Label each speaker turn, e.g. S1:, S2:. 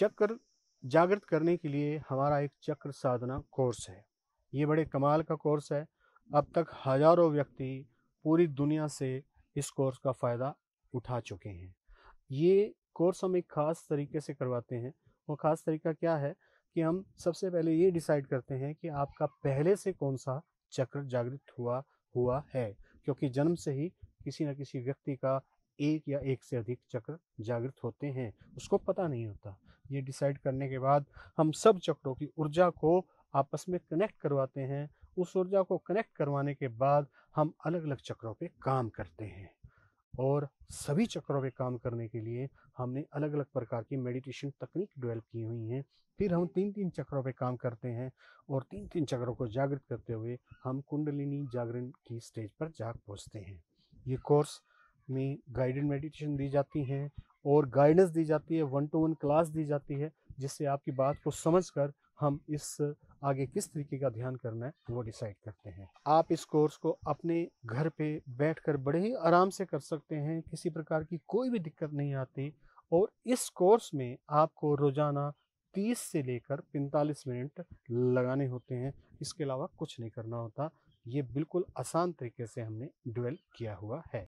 S1: चक्र जागृत करने के लिए हमारा एक चक्र साधना कोर्स है ये बड़े कमाल का कोर्स है अब तक हजारों व्यक्ति पूरी दुनिया से इस कोर्स का फ़ायदा उठा चुके हैं ये कोर्स हम एक ख़ास तरीके से करवाते हैं वो ख़ास तरीका क्या है कि हम सबसे पहले ये डिसाइड करते हैं कि आपका पहले से कौन सा चक्र जागृत हुआ हुआ है क्योंकि जन्म से ही किसी न किसी व्यक्ति का एक या एक से अधिक चक्र जागृत होते हैं उसको पता नहीं होता ये डिसाइड करने के बाद हम सब चक्रों की ऊर्जा को आपस में कनेक्ट करवाते हैं उस ऊर्जा को कनेक्ट करवाने के बाद हम अलग अलग चक्रों पे काम करते हैं और सभी चक्रों पे काम करने के लिए हमने अलग अलग प्रकार की मेडिटेशन तकनीक डेवलप की हुई हैं फिर हम तीन तीन चक्रों पे काम करते हैं और तीन तीन चक्रों को जागृत करते हुए हम कुंडलिनी जागरण की स्टेज पर जाग पहुँचते हैं ये कोर्स में गाइडेड मेडिटेशन दी जाती हैं और गाइडेंस दी जाती है वन टू वन क्लास दी जाती है जिससे आपकी बात को समझ कर हम इस आगे किस तरीके का ध्यान करना है वो डिसाइड करते हैं आप इस कोर्स को अपने घर पे बैठकर बड़े ही आराम से कर सकते हैं किसी प्रकार की कोई भी दिक्कत नहीं आती और इस कोर्स में आपको रोज़ाना 30 से लेकर 45 मिनट लगाने होते हैं इसके अलावा कुछ नहीं करना होता ये बिल्कुल आसान तरीके से हमने डुएल किया हुआ है